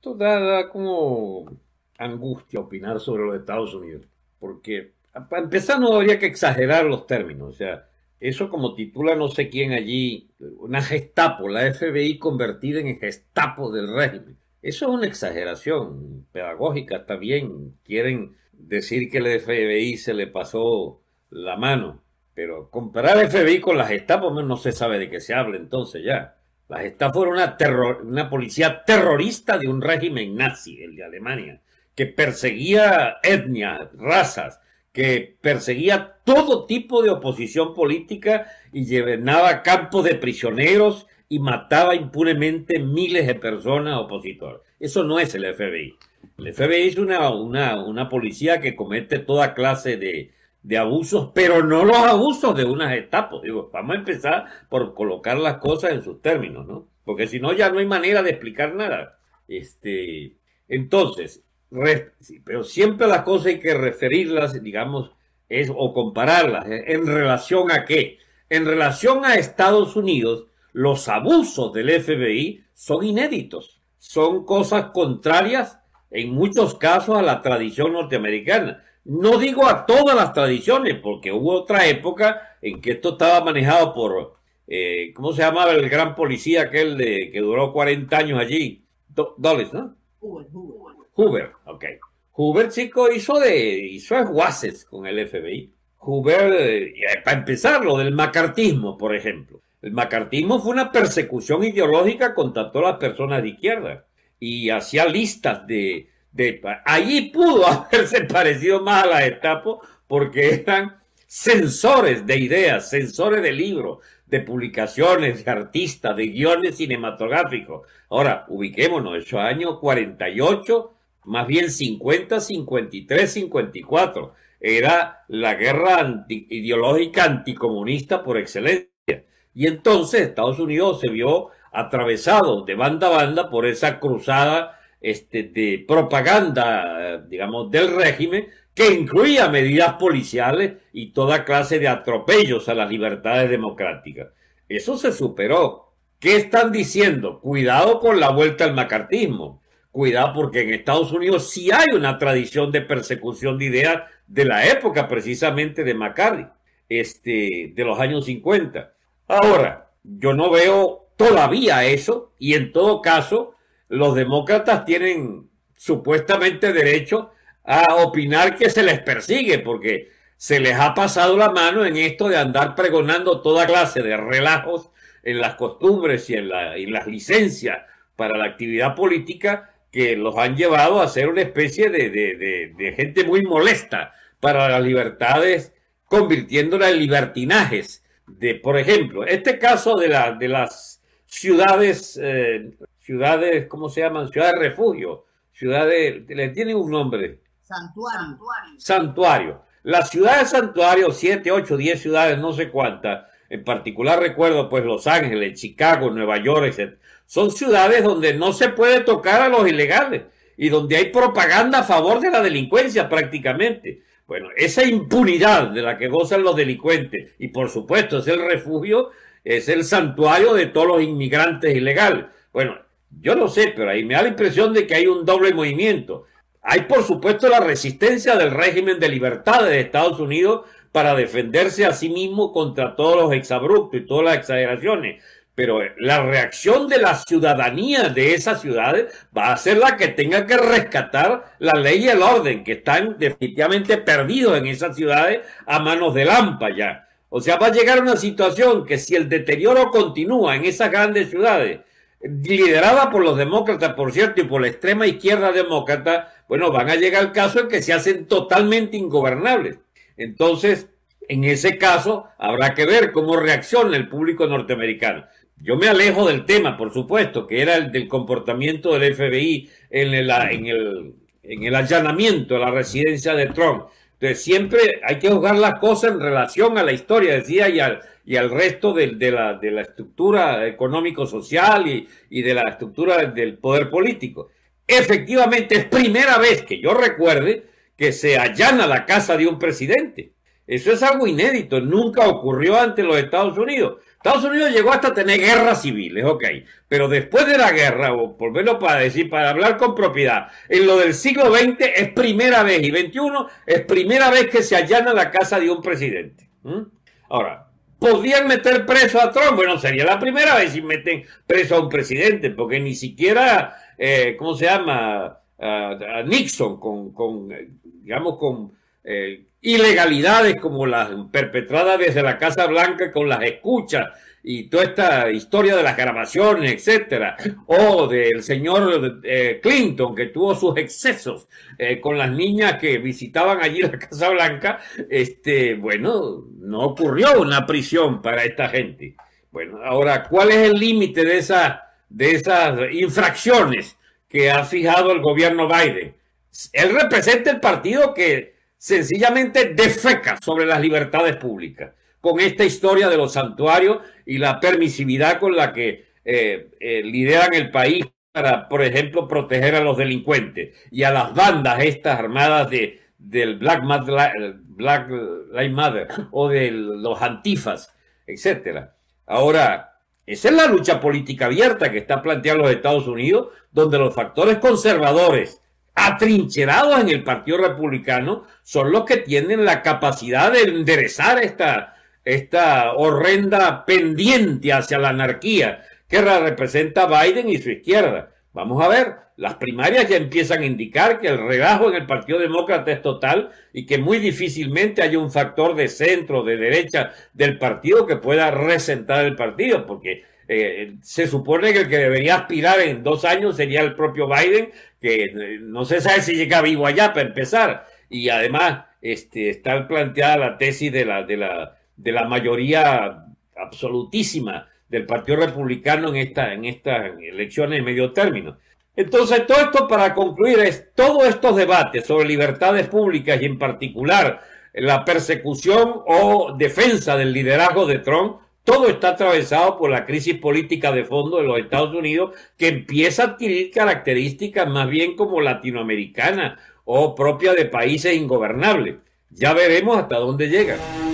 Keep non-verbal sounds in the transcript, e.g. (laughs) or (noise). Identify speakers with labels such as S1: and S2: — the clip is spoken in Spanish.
S1: Esto da, como angustia opinar sobre los Estados Unidos, porque para empezar no habría que exagerar los términos, o sea, eso como titula no sé quién allí, una Gestapo, la FBI convertida en Gestapo del régimen. Eso es una exageración pedagógica, está bien, quieren decir que la FBI se le pasó la mano, pero comparar el FBI con la Gestapo no se sabe de qué se habla entonces ya. Las Gestapo era una, terror, una policía terrorista de un régimen nazi, el de Alemania, que perseguía etnias, razas, que perseguía todo tipo de oposición política y llenaba campos de prisioneros y mataba impunemente miles de personas opositoras. Eso no es el FBI. El FBI es una, una policía que comete toda clase de, de abusos, pero no los abusos de unas etapas. Digo, vamos a empezar por colocar las cosas en sus términos, ¿no? Porque si no, ya no hay manera de explicar nada. Este, entonces, pero siempre las cosas hay que referirlas, digamos, es, o compararlas. ¿Eh? ¿En relación a qué? En relación a Estados Unidos, los abusos del FBI son inéditos. Son cosas contrarias en muchos casos a la tradición norteamericana. No digo a todas las tradiciones, porque hubo otra época en que esto estaba manejado por, eh, ¿cómo se llamaba el gran policía aquel de, que duró 40 años allí? Do, ¿no? Hoover, Hoover. Hoover, ok. Hoover, chico, hizo de hizo con el FBI. Hoover, eh, eh, para empezar, lo del macartismo, por ejemplo. El macartismo fue una persecución ideológica contra todas las personas de izquierda y hacía listas de, Allí pudo (laughs) haberse parecido más a la etapa porque eran sensores de ideas, sensores de libros, de publicaciones, de artistas, de guiones cinematográficos. Ahora, ubiquémonos, esos año 48, más bien 50, 53, 54. Era la guerra ideológica anticomunista por excelencia. Y entonces Estados Unidos se vio atravesado de banda a banda por esa cruzada este, de propaganda, digamos, del régimen, que incluía medidas policiales y toda clase de atropellos a las libertades democráticas. Eso se superó. ¿Qué están diciendo? Cuidado con la vuelta al macartismo. Cuidado porque en Estados Unidos sí hay una tradición de persecución de ideas de la época precisamente de McCarthy, este, de los años 50. Ahora, yo no veo todavía eso y en todo caso los demócratas tienen supuestamente derecho a opinar que se les persigue, porque se les ha pasado la mano en esto de andar pregonando toda clase de relajos en las costumbres y en, las licencias para la actividad política que los han llevado a ser una especie de, gente muy molesta para las libertades, convirtiéndola en libertinajes. De, por ejemplo, este caso de, la, de las ciudades eh, ciudades, ¿cómo se llaman? Ciudades refugio, ciudades, le tienen un nombre. Santuario. Santuario. Las ciudades santuario, siete, ocho, diez ciudades, no sé cuántas, en particular recuerdo pues Los Ángeles, Chicago, Nueva York, etc. Son ciudades donde no se puede tocar a los ilegales y donde hay propaganda a favor de la delincuencia prácticamente. Bueno, esa impunidad de la que gozan los delincuentes y por supuesto es el refugio, es el santuario de todos los inmigrantes ilegales. Bueno, yo no sé, pero ahí me da la impresión de que hay un doble movimiento. Hay, por supuesto, la resistencia del régimen de libertades de Estados Unidos para defenderse a sí mismo contra todos los exabruptos y todas las exageraciones. Pero la reacción de la ciudadanía de esas ciudades va a ser la que tenga que rescatar la ley y el orden, que están definitivamente perdidos en esas ciudades a manos de Lampa ya. O sea, va a llegar una situación que si el deterioro continúa en esas grandes ciudades, liderada por los demócratas, por cierto, y por la extrema izquierda demócrata, bueno, van a llegar al caso en que se hacen totalmente ingobernables. Entonces, en ese caso, habrá que ver cómo reacciona el público norteamericano. Yo me alejo del tema, por supuesto, que era el del comportamiento del FBI en el, en el allanamiento a la residencia de Trump. Entonces siempre hay que juzgar las cosas en relación a la historia, decía, y al, y al resto de, la, estructura económico-social y, y de la estructura del poder político. Efectivamente, es primera vez que yo recuerde que se allana la casa de un presidente. Eso es algo inédito, nunca ocurrió ante los Estados Unidos. Estados Unidos llegó hasta tener guerras civiles, ok, pero después de la guerra, o por verlo para decir, para hablar con propiedad, en lo del siglo XX es primera vez, y XXI es primera vez que se allana la casa de un presidente. Ahora, ¿podrían meter preso a Trump? Bueno, sería la primera vez si meten preso a un presidente, porque ni siquiera, eh, ¿cómo se llama? Nixon, con, con, eh, digamos, con eh, ilegalidades como las perpetradas desde la Casa Blanca con las escuchas y toda esta historia de las grabaciones, etcétera, o del señor eh, Clinton que tuvo sus excesos eh, con las niñas que visitaban allí la Casa Blanca, este, bueno, no ocurrió una prisión para esta gente. Bueno, ahora, ¿cuál es el límite de esa de esas infracciones que ha fijado el gobierno Biden? Él representa el partido que sencillamente defeca sobre las libertades públicas con esta historia de los santuarios y la permisividad con la que eh, eh, lideran el país para, por ejemplo, proteger a los delincuentes y a las bandas estas armadas de, del Black, Black Lives Matter o de los antifas, etcétera. Ahora, esa es la lucha política abierta que está planteando los Estados Unidos, donde los factores conservadores atrincherados en el Partido Republicano son los que tienen la capacidad de enderezar esta, esta horrenda pendiente hacia la anarquía que representa Biden y su izquierda. Vamos a ver, las primarias ya empiezan a indicar que el relajo en el Partido Demócrata es total y que muy difícilmente haya un factor de centro, de derecha del partido que pueda resentar el partido, porque eh, se supone que el que debería aspirar en dos años sería el propio Biden, que eh, no se sabe si llega vivo allá para empezar. Y además este, está planteada la tesis de la, de la, mayoría absolutísima del Partido Republicano en, esta, en estas elecciones de medio término. Entonces, todo esto para concluir es todos estos debates sobre libertades públicas y en particular la persecución o defensa del liderazgo de Trump todo está atravesado por la crisis política de fondo de los Estados Unidos, que empieza a adquirir características más bien como latinoamericana o propia de países ingobernables. Ya veremos hasta dónde llega.